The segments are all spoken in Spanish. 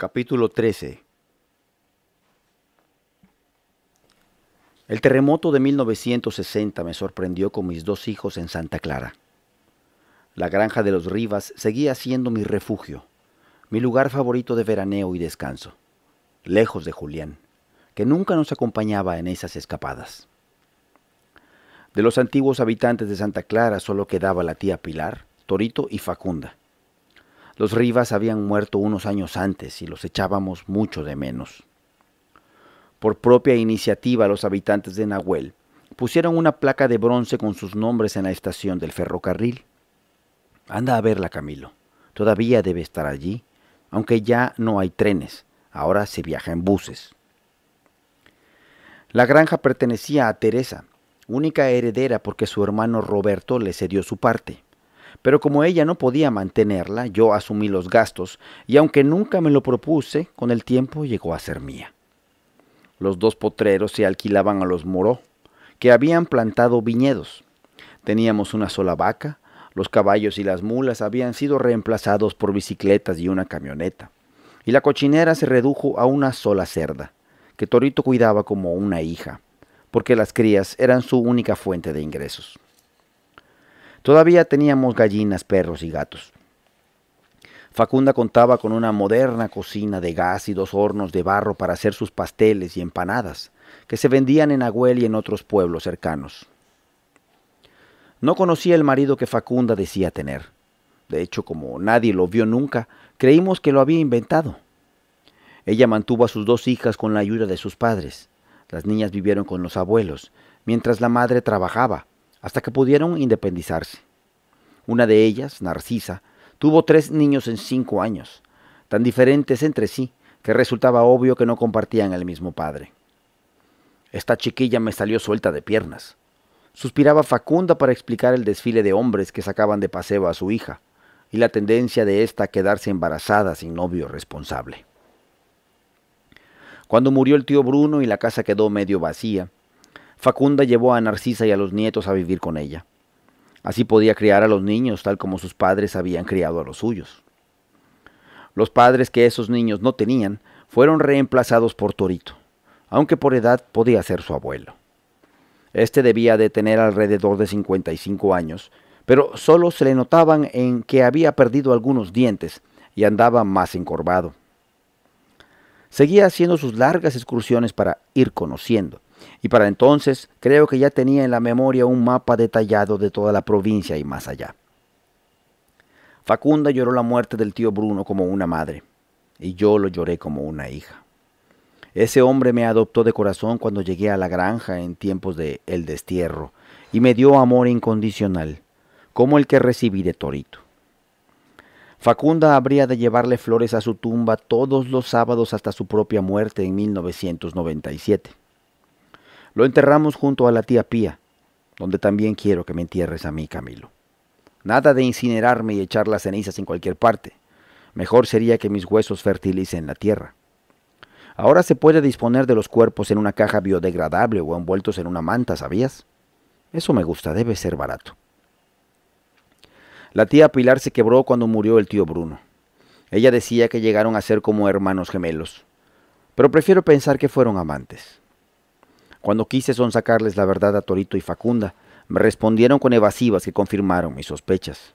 capítulo 13. El terremoto de 1960 me sorprendió con mis dos hijos en Santa Clara. La granja de los Rivas seguía siendo mi refugio, mi lugar favorito de veraneo y descanso, lejos de Julián, que nunca nos acompañaba en esas escapadas. De los antiguos habitantes de Santa Clara solo quedaba la tía Pilar, Torito y Facunda, los Rivas habían muerto unos años antes y los echábamos mucho de menos. Por propia iniciativa los habitantes de Nahuel pusieron una placa de bronce con sus nombres en la estación del ferrocarril. Anda a verla, Camilo. Todavía debe estar allí, aunque ya no hay trenes. Ahora se viaja en buses. La granja pertenecía a Teresa, única heredera porque su hermano Roberto le cedió su parte. Pero como ella no podía mantenerla, yo asumí los gastos y aunque nunca me lo propuse, con el tiempo llegó a ser mía. Los dos potreros se alquilaban a los moró, que habían plantado viñedos. Teníamos una sola vaca, los caballos y las mulas habían sido reemplazados por bicicletas y una camioneta, y la cochinera se redujo a una sola cerda, que Torito cuidaba como una hija, porque las crías eran su única fuente de ingresos. Todavía teníamos gallinas, perros y gatos. Facunda contaba con una moderna cocina de gas y dos hornos de barro para hacer sus pasteles y empanadas, que se vendían en Agüel y en otros pueblos cercanos. No conocía el marido que Facunda decía tener. De hecho, como nadie lo vio nunca, creímos que lo había inventado. Ella mantuvo a sus dos hijas con la ayuda de sus padres. Las niñas vivieron con los abuelos, mientras la madre trabajaba, hasta que pudieron independizarse. Una de ellas, Narcisa, tuvo tres niños en cinco años, tan diferentes entre sí que resultaba obvio que no compartían el mismo padre. Esta chiquilla me salió suelta de piernas. Suspiraba Facunda para explicar el desfile de hombres que sacaban de paseo a su hija y la tendencia de ésta a quedarse embarazada sin novio responsable. Cuando murió el tío Bruno y la casa quedó medio vacía, Facunda llevó a Narcisa y a los nietos a vivir con ella. Así podía criar a los niños tal como sus padres habían criado a los suyos. Los padres que esos niños no tenían fueron reemplazados por Torito, aunque por edad podía ser su abuelo. Este debía de tener alrededor de 55 años, pero solo se le notaban en que había perdido algunos dientes y andaba más encorvado. Seguía haciendo sus largas excursiones para ir conociendo, y para entonces creo que ya tenía en la memoria un mapa detallado de toda la provincia y más allá. Facunda lloró la muerte del tío Bruno como una madre, y yo lo lloré como una hija. Ese hombre me adoptó de corazón cuando llegué a la granja en tiempos de el destierro, y me dio amor incondicional, como el que recibí de Torito. Facunda habría de llevarle flores a su tumba todos los sábados hasta su propia muerte en 1997. Lo enterramos junto a la tía Pía, donde también quiero que me entierres a mí, Camilo. Nada de incinerarme y echar las cenizas en cualquier parte. Mejor sería que mis huesos fertilicen la tierra. Ahora se puede disponer de los cuerpos en una caja biodegradable o envueltos en una manta, ¿sabías? Eso me gusta, debe ser barato. La tía Pilar se quebró cuando murió el tío Bruno. Ella decía que llegaron a ser como hermanos gemelos, pero prefiero pensar que fueron amantes. Cuando quise sonsacarles la verdad a Torito y Facunda, me respondieron con evasivas que confirmaron mis sospechas.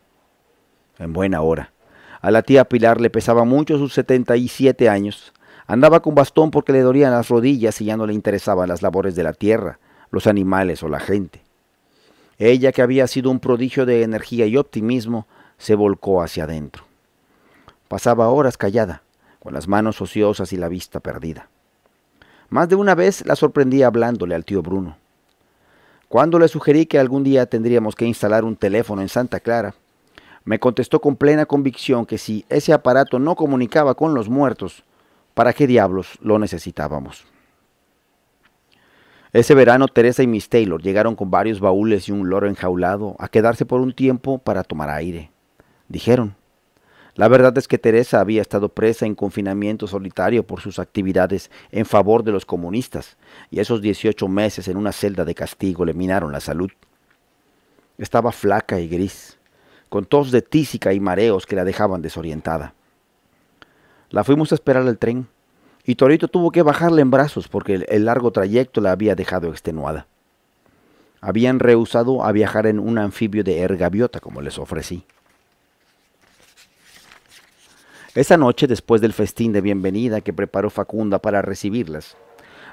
En buena hora. A la tía Pilar le pesaba mucho sus 77 años. Andaba con bastón porque le dolían las rodillas y ya no le interesaban las labores de la tierra, los animales o la gente. Ella, que había sido un prodigio de energía y optimismo, se volcó hacia adentro. Pasaba horas callada, con las manos ociosas y la vista perdida. Más de una vez la sorprendí hablándole al tío Bruno. Cuando le sugerí que algún día tendríamos que instalar un teléfono en Santa Clara, me contestó con plena convicción que si ese aparato no comunicaba con los muertos, ¿para qué diablos lo necesitábamos? Ese verano Teresa y Miss Taylor llegaron con varios baúles y un loro enjaulado a quedarse por un tiempo para tomar aire. Dijeron, la verdad es que Teresa había estado presa en confinamiento solitario por sus actividades en favor de los comunistas, y esos 18 meses en una celda de castigo le minaron la salud. Estaba flaca y gris, con tos de tísica y mareos que la dejaban desorientada. La fuimos a esperar al tren, y Torito tuvo que bajarla en brazos porque el largo trayecto la había dejado extenuada. Habían rehusado a viajar en un anfibio de ergaviota como les ofrecí. Esa noche, después del festín de bienvenida que preparó Facunda para recibirlas,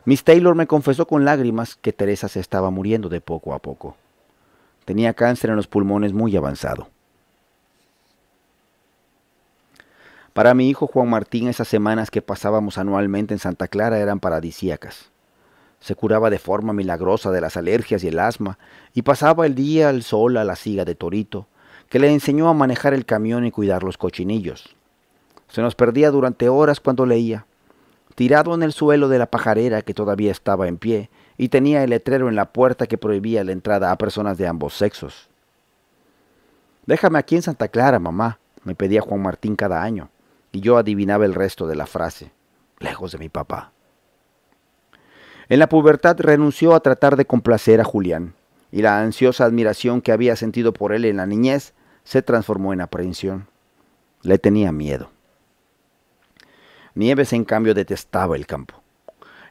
Miss Taylor me confesó con lágrimas que Teresa se estaba muriendo de poco a poco. Tenía cáncer en los pulmones muy avanzado. Para mi hijo Juan Martín esas semanas que pasábamos anualmente en Santa Clara eran paradisíacas. Se curaba de forma milagrosa de las alergias y el asma y pasaba el día al sol a la siga de Torito, que le enseñó a manejar el camión y cuidar los cochinillos. Se nos perdía durante horas cuando leía. Tirado en el suelo de la pajarera que todavía estaba en pie y tenía el letrero en la puerta que prohibía la entrada a personas de ambos sexos. Déjame aquí en Santa Clara, mamá, me pedía Juan Martín cada año, y yo adivinaba el resto de la frase, lejos de mi papá. En la pubertad renunció a tratar de complacer a Julián, y la ansiosa admiración que había sentido por él en la niñez se transformó en aprehensión. Le tenía miedo. Nieves, en cambio, detestaba el campo.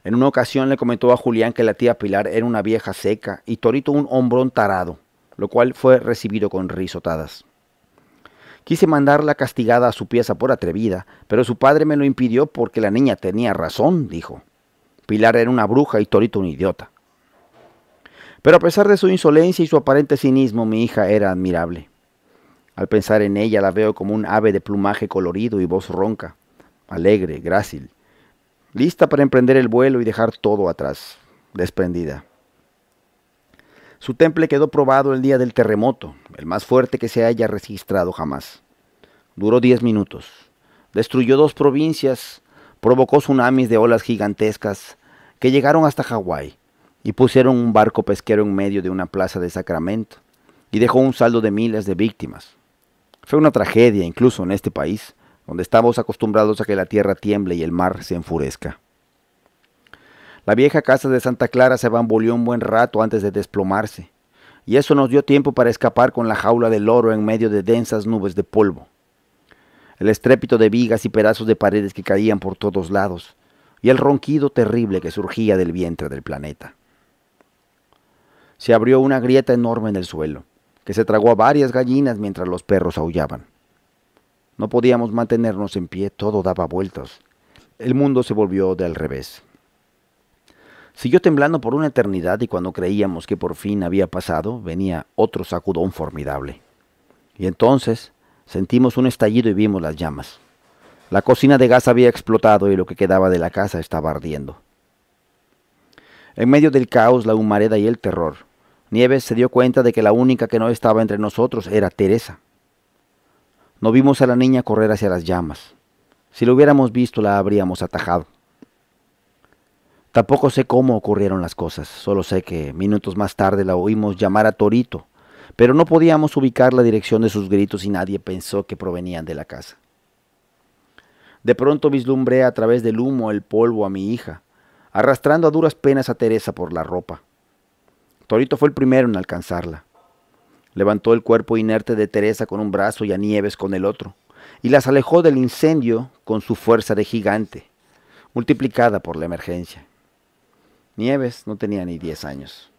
En una ocasión le comentó a Julián que la tía Pilar era una vieja seca y Torito un hombrón tarado, lo cual fue recibido con risotadas. Quise mandarla castigada a su pieza por atrevida, pero su padre me lo impidió porque la niña tenía razón, dijo. Pilar era una bruja y Torito un idiota. Pero a pesar de su insolencia y su aparente cinismo, mi hija era admirable. Al pensar en ella la veo como un ave de plumaje colorido y voz ronca alegre, grácil, lista para emprender el vuelo y dejar todo atrás, desprendida. Su temple quedó probado el día del terremoto, el más fuerte que se haya registrado jamás. Duró diez minutos, destruyó dos provincias, provocó tsunamis de olas gigantescas que llegaron hasta Hawái y pusieron un barco pesquero en medio de una plaza de Sacramento y dejó un saldo de miles de víctimas. Fue una tragedia incluso en este país, donde estamos acostumbrados a que la tierra tiemble y el mar se enfurezca. La vieja casa de Santa Clara se bamboleó un buen rato antes de desplomarse, y eso nos dio tiempo para escapar con la jaula del oro en medio de densas nubes de polvo. El estrépito de vigas y pedazos de paredes que caían por todos lados, y el ronquido terrible que surgía del vientre del planeta. Se abrió una grieta enorme en el suelo, que se tragó a varias gallinas mientras los perros aullaban. No podíamos mantenernos en pie, todo daba vueltas. El mundo se volvió de al revés. Siguió temblando por una eternidad y cuando creíamos que por fin había pasado, venía otro sacudón formidable. Y entonces sentimos un estallido y vimos las llamas. La cocina de gas había explotado y lo que quedaba de la casa estaba ardiendo. En medio del caos, la humareda y el terror, Nieves se dio cuenta de que la única que no estaba entre nosotros era Teresa. No vimos a la niña correr hacia las llamas. Si lo hubiéramos visto la habríamos atajado. Tampoco sé cómo ocurrieron las cosas, solo sé que minutos más tarde la oímos llamar a Torito, pero no podíamos ubicar la dirección de sus gritos y nadie pensó que provenían de la casa. De pronto vislumbré a través del humo el polvo a mi hija, arrastrando a duras penas a Teresa por la ropa. Torito fue el primero en alcanzarla. Levantó el cuerpo inerte de Teresa con un brazo y a Nieves con el otro, y las alejó del incendio con su fuerza de gigante, multiplicada por la emergencia. Nieves no tenía ni diez años.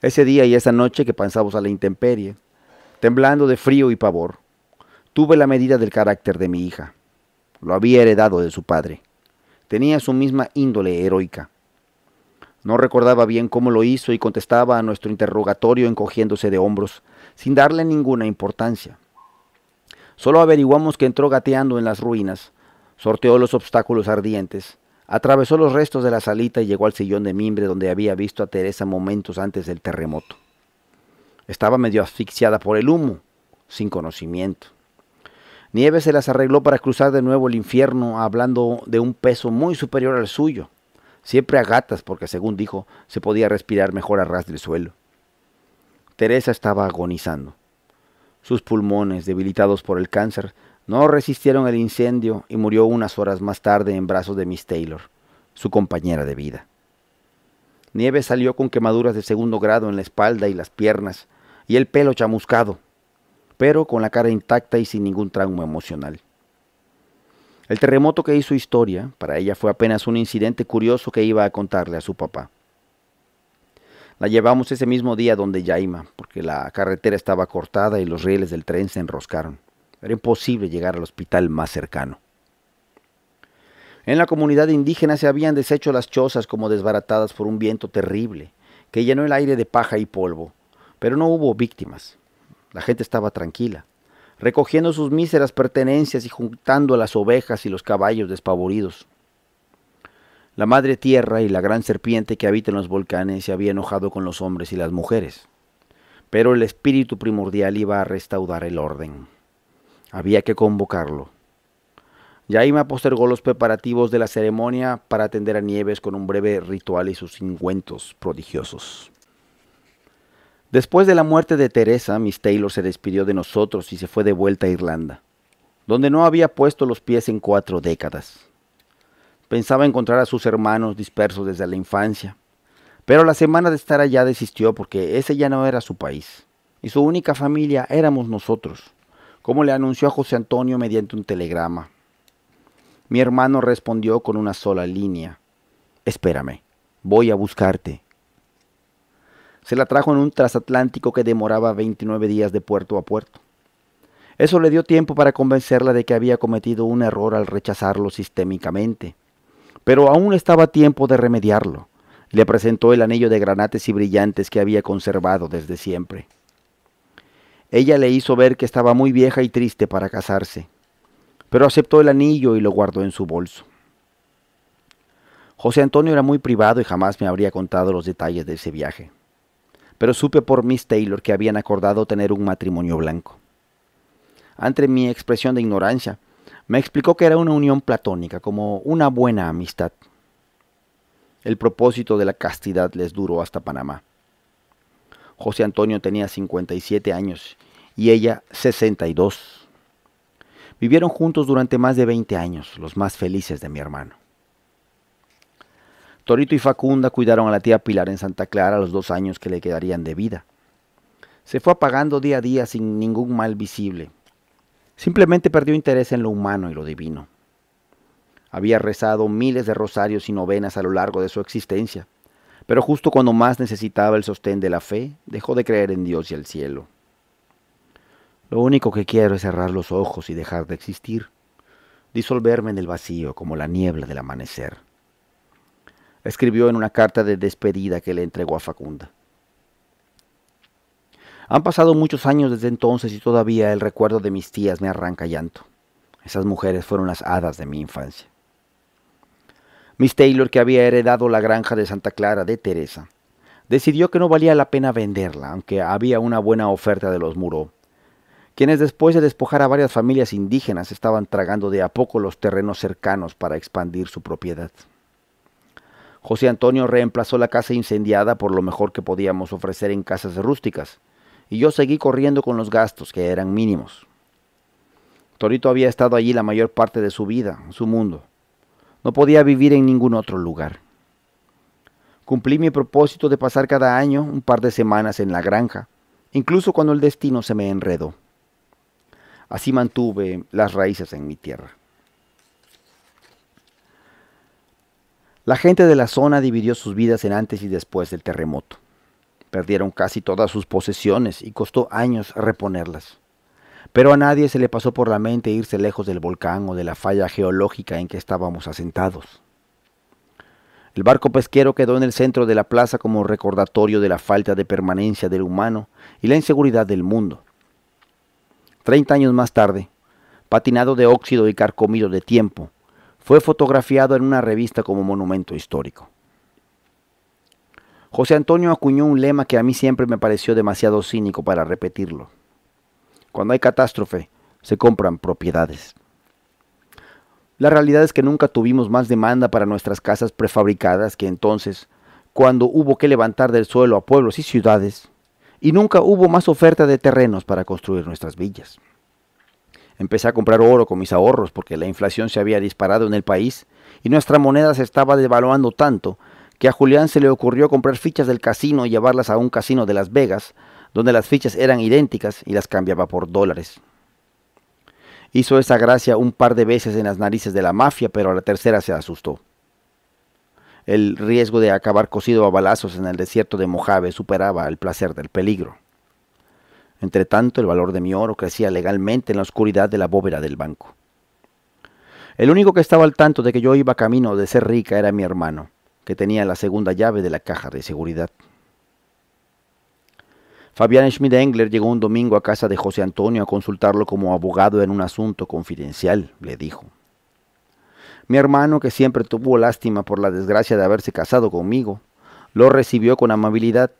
Ese día y esa noche que pasamos a la intemperie, temblando de frío y pavor, tuve la medida del carácter de mi hija. Lo había heredado de su padre. Tenía su misma índole heroica. No recordaba bien cómo lo hizo y contestaba a nuestro interrogatorio encogiéndose de hombros, sin darle ninguna importancia. Solo averiguamos que entró gateando en las ruinas, sorteó los obstáculos ardientes, atravesó los restos de la salita y llegó al sillón de mimbre donde había visto a Teresa momentos antes del terremoto. Estaba medio asfixiada por el humo, sin conocimiento. Nieve se las arregló para cruzar de nuevo el infierno hablando de un peso muy superior al suyo siempre a gatas porque según dijo, se podía respirar mejor a ras del suelo. Teresa estaba agonizando. Sus pulmones, debilitados por el cáncer, no resistieron el incendio y murió unas horas más tarde en brazos de Miss Taylor, su compañera de vida. Nieve salió con quemaduras de segundo grado en la espalda y las piernas, y el pelo chamuscado, pero con la cara intacta y sin ningún trauma emocional. El terremoto que hizo historia para ella fue apenas un incidente curioso que iba a contarle a su papá. La llevamos ese mismo día donde Yaima, porque la carretera estaba cortada y los rieles del tren se enroscaron. Era imposible llegar al hospital más cercano. En la comunidad indígena se habían deshecho las chozas como desbaratadas por un viento terrible, que llenó el aire de paja y polvo, pero no hubo víctimas. La gente estaba tranquila recogiendo sus míseras pertenencias y juntando a las ovejas y los caballos despavoridos. La madre tierra y la gran serpiente que habita en los volcanes se había enojado con los hombres y las mujeres, pero el espíritu primordial iba a restaurar el orden. Había que convocarlo. Yaima postergó los preparativos de la ceremonia para atender a Nieves con un breve ritual y sus ingüentos prodigiosos. Después de la muerte de Teresa, Miss Taylor se despidió de nosotros y se fue de vuelta a Irlanda, donde no había puesto los pies en cuatro décadas. Pensaba encontrar a sus hermanos dispersos desde la infancia, pero la semana de estar allá desistió porque ese ya no era su país, y su única familia éramos nosotros, como le anunció a José Antonio mediante un telegrama. Mi hermano respondió con una sola línea, Espérame, voy a buscarte, se la trajo en un trasatlántico que demoraba 29 días de puerto a puerto. Eso le dio tiempo para convencerla de que había cometido un error al rechazarlo sistémicamente. Pero aún estaba tiempo de remediarlo. Le presentó el anillo de granates y brillantes que había conservado desde siempre. Ella le hizo ver que estaba muy vieja y triste para casarse, pero aceptó el anillo y lo guardó en su bolso. José Antonio era muy privado y jamás me habría contado los detalles de ese viaje pero supe por Miss Taylor que habían acordado tener un matrimonio blanco. Ante mi expresión de ignorancia, me explicó que era una unión platónica, como una buena amistad. El propósito de la castidad les duró hasta Panamá. José Antonio tenía 57 años y ella 62. Vivieron juntos durante más de 20 años, los más felices de mi hermano. Torito y Facunda cuidaron a la tía Pilar en Santa Clara los dos años que le quedarían de vida. Se fue apagando día a día sin ningún mal visible. Simplemente perdió interés en lo humano y lo divino. Había rezado miles de rosarios y novenas a lo largo de su existencia, pero justo cuando más necesitaba el sostén de la fe, dejó de creer en Dios y el cielo. Lo único que quiero es cerrar los ojos y dejar de existir, disolverme en el vacío como la niebla del amanecer escribió en una carta de despedida que le entregó a Facunda. Han pasado muchos años desde entonces y todavía el recuerdo de mis tías me arranca llanto. Esas mujeres fueron las hadas de mi infancia. Miss Taylor, que había heredado la granja de Santa Clara de Teresa, decidió que no valía la pena venderla, aunque había una buena oferta de los Muro, quienes después de despojar a varias familias indígenas estaban tragando de a poco los terrenos cercanos para expandir su propiedad. José Antonio reemplazó la casa incendiada por lo mejor que podíamos ofrecer en casas rústicas, y yo seguí corriendo con los gastos, que eran mínimos. Torito había estado allí la mayor parte de su vida, su mundo. No podía vivir en ningún otro lugar. Cumplí mi propósito de pasar cada año un par de semanas en la granja, incluso cuando el destino se me enredó. Así mantuve las raíces en mi tierra. La gente de la zona dividió sus vidas en antes y después del terremoto. Perdieron casi todas sus posesiones y costó años reponerlas. Pero a nadie se le pasó por la mente irse lejos del volcán o de la falla geológica en que estábamos asentados. El barco pesquero quedó en el centro de la plaza como recordatorio de la falta de permanencia del humano y la inseguridad del mundo. Treinta años más tarde, patinado de óxido y carcomido de tiempo, fue fotografiado en una revista como monumento histórico. José Antonio acuñó un lema que a mí siempre me pareció demasiado cínico para repetirlo. Cuando hay catástrofe, se compran propiedades. La realidad es que nunca tuvimos más demanda para nuestras casas prefabricadas que entonces, cuando hubo que levantar del suelo a pueblos y ciudades, y nunca hubo más oferta de terrenos para construir nuestras villas. Empecé a comprar oro con mis ahorros porque la inflación se había disparado en el país y nuestra moneda se estaba devaluando tanto que a Julián se le ocurrió comprar fichas del casino y llevarlas a un casino de Las Vegas, donde las fichas eran idénticas y las cambiaba por dólares. Hizo esa gracia un par de veces en las narices de la mafia, pero a la tercera se asustó. El riesgo de acabar cosido a balazos en el desierto de Mojave superaba el placer del peligro. Entre tanto, el valor de mi oro crecía legalmente en la oscuridad de la bóveda del banco. El único que estaba al tanto de que yo iba camino de ser rica era mi hermano, que tenía la segunda llave de la caja de seguridad. Fabián Schmidt-Engler llegó un domingo a casa de José Antonio a consultarlo como abogado en un asunto confidencial, le dijo. Mi hermano, que siempre tuvo lástima por la desgracia de haberse casado conmigo, lo recibió con amabilidad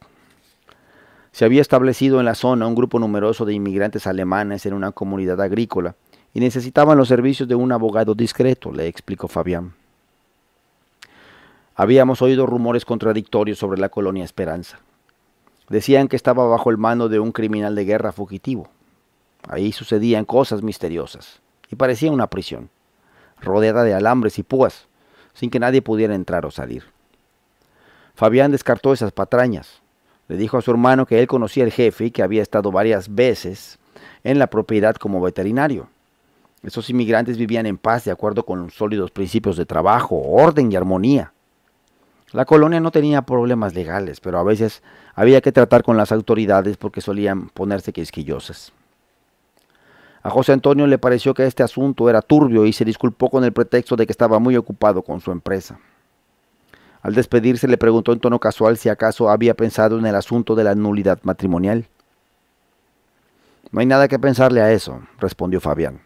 se había establecido en la zona un grupo numeroso de inmigrantes alemanes en una comunidad agrícola y necesitaban los servicios de un abogado discreto, le explicó Fabián. Habíamos oído rumores contradictorios sobre la colonia Esperanza. Decían que estaba bajo el mando de un criminal de guerra fugitivo. Ahí sucedían cosas misteriosas y parecía una prisión, rodeada de alambres y púas, sin que nadie pudiera entrar o salir. Fabián descartó esas patrañas. Le dijo a su hermano que él conocía al jefe y que había estado varias veces en la propiedad como veterinario. Esos inmigrantes vivían en paz de acuerdo con sólidos principios de trabajo, orden y armonía. La colonia no tenía problemas legales, pero a veces había que tratar con las autoridades porque solían ponerse quisquillosas. A José Antonio le pareció que este asunto era turbio y se disculpó con el pretexto de que estaba muy ocupado con su empresa. Al despedirse le preguntó en tono casual si acaso había pensado en el asunto de la nulidad matrimonial. No hay nada que pensarle a eso, respondió Fabián.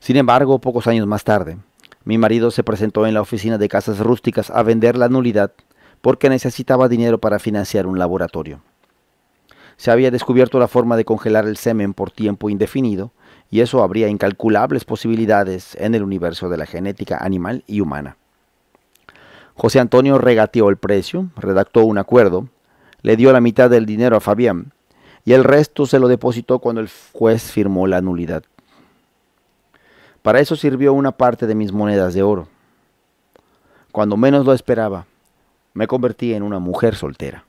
Sin embargo, pocos años más tarde, mi marido se presentó en la oficina de casas rústicas a vender la nulidad porque necesitaba dinero para financiar un laboratorio. Se había descubierto la forma de congelar el semen por tiempo indefinido y eso habría incalculables posibilidades en el universo de la genética animal y humana. José Antonio regateó el precio, redactó un acuerdo, le dio la mitad del dinero a Fabián y el resto se lo depositó cuando el juez firmó la nulidad. Para eso sirvió una parte de mis monedas de oro. Cuando menos lo esperaba, me convertí en una mujer soltera.